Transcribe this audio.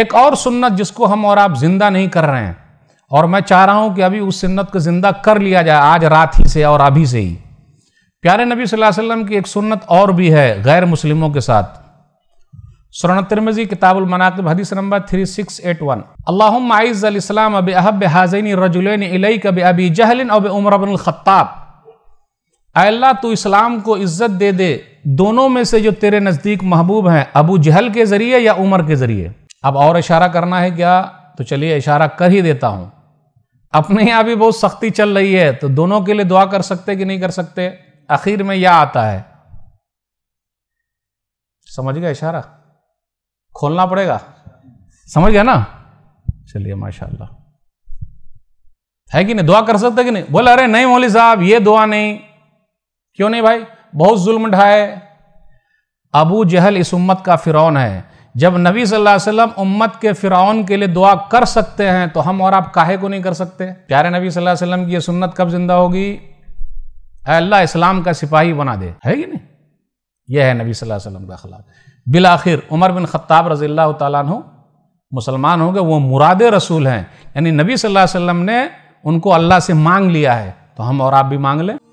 एक और सुन्नत जिसको हम और आप ज़िंदा नहीं कर रहे हैं और मैं चाह रहा हूँ कि अभी उस सुन्नत को ज़िंदा कर लिया जाए आज रात ही से और अभी से ही प्यारे नबी सल्लल्लाहु अलैहि वसल्लम की एक सुन्नत और भी है गैर मुस्लिमों के साथ सुरण तिरमजी किताबुल मनाकब हदीस number three six eight one अल इस्लाम अब अहब हाजिन रजुलन इलई कब अबी जहलिन अब उमर अबिन ख़त्ताब अल्लाह तो इस्लाम को इज़्ज़त दे दे दोनों में से जो तेरे नज़दीक महबूब हैं अबू जहल के ज़रिए या उमर के ज़रिए अब और इशारा करना है क्या तो चलिए इशारा कर ही देता हूं अपने यहां भी बहुत सख्ती चल रही है तो दोनों के लिए दुआ कर सकते कि नहीं कर सकते आखिर में यह आता है समझ गया इशारा खोलना पड़ेगा समझ गया ना चलिए माशाल्लाह है कि नहीं दुआ कर सकते कि नहीं बोले अरे नहीं मौली साहब ये दुआ नहीं क्यों नहीं भाई बहुत जुल्म ढाए अबू जहल इस उम्मत का फिरौन है जब नबी सल्लल्लाहु अलैहि वसल्लम उम्मत के फ़िरौन के लिए दुआ कर सकते हैं तो हम और आप काहे को नहीं कर सकते प्यारे नबी सल्लल्लाहु अलैहि वसल्लम की ये सुन्नत कब जिंदा होगी अल्लाह इस्लाम का सिपाही बना दे है कि नहीं यह है नबी सल्लल्लाहु अलैहि वसल्लम का अखलाक आखिर उमर बिन खत्ताब रजी अल्लाह तु मुसलमान हो गए वो मुराद रसूल हैं यानी नबी सल्लल्लाहु अलैहि वसल्लम ने उनको अल्लाह से मांग लिया है तो हम और आप भी मांग लें